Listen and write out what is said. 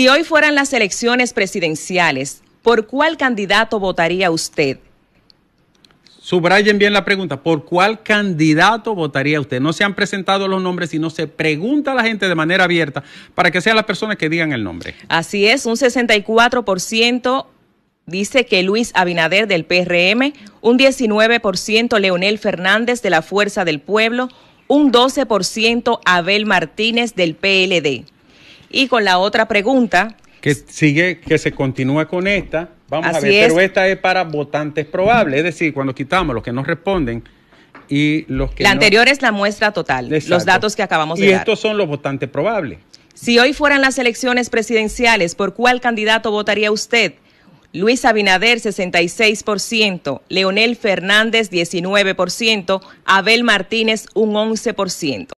Si hoy fueran las elecciones presidenciales, ¿por cuál candidato votaría usted? Subrayen bien la pregunta, ¿por cuál candidato votaría usted? No se han presentado los nombres, sino se pregunta a la gente de manera abierta para que sean las personas que digan el nombre. Así es, un 64% dice que Luis Abinader del PRM, un 19% Leonel Fernández de la Fuerza del Pueblo, un 12% Abel Martínez del PLD. Y con la otra pregunta. Que sigue, que se continúa con esta. Vamos a ver, pero esta es para votantes probables, es decir, cuando quitamos los que no responden y los que. La anterior es la muestra total, los datos que acabamos de y Y estos son los votantes probables. Si hoy fueran las elecciones presidenciales, ¿por cuál candidato votaría usted? Luis Abinader 66%, Leonel Fernández 19%, Abel Martínez un 11%.